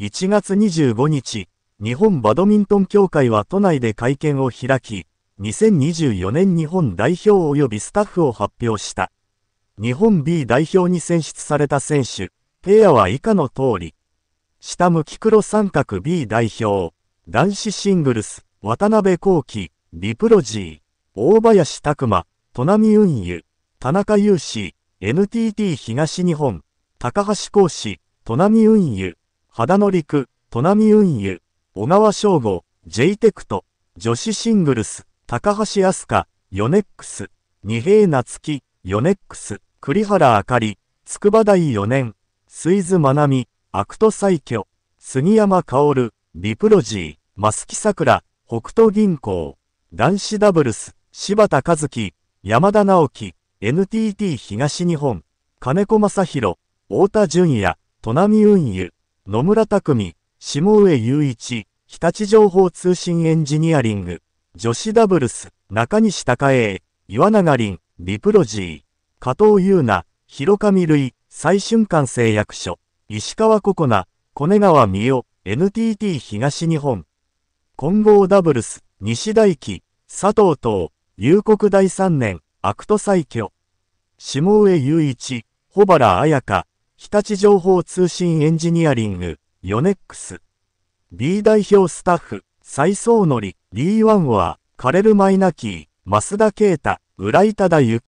1月25日、日本バドミントン協会は都内で会見を開き、2024年日本代表及びスタッフを発表した。日本 B 代表に選出された選手、ペアは以下の通り。下向き黒三角 B 代表、男子シングルス、渡辺幸輝、リプロジー、大林拓馬、戸波運輸、田中雄志、NTT 東日本、高橋幸志、戸波運輸、肌の陸、トナミ運輸、小川翔吾、J テクト、女子シングルス、高橋明日香、ヨネックス、二平夏樹、ヨネックス、栗原あかり、筑波大4年、水津まな美、アクト最挙、杉山薫、リプロジー、増木桜、北斗銀行、男子ダブルス、柴田和樹、山田直樹、NTT 東日本、金子正宏、太田淳也、トナミ運輸、野村匠、下上雄一、日立情報通信エンジニアリング、女子ダブルス、中西隆栄、岩永林、リプロジー、加藤優奈、広上類、最春間制役所、石川ココナ、小根川美代、NTT 東日本、混合ダブルス、西大輝、佐藤東、夕国第三年、アクト最挙、下上雄一、保原彩香、日立情報通信エンジニアリング、ヨネックス。B 代表スタッフ、蔡総則、り d1 はカレル・マイナキー、増田啓太、浦井忠幸。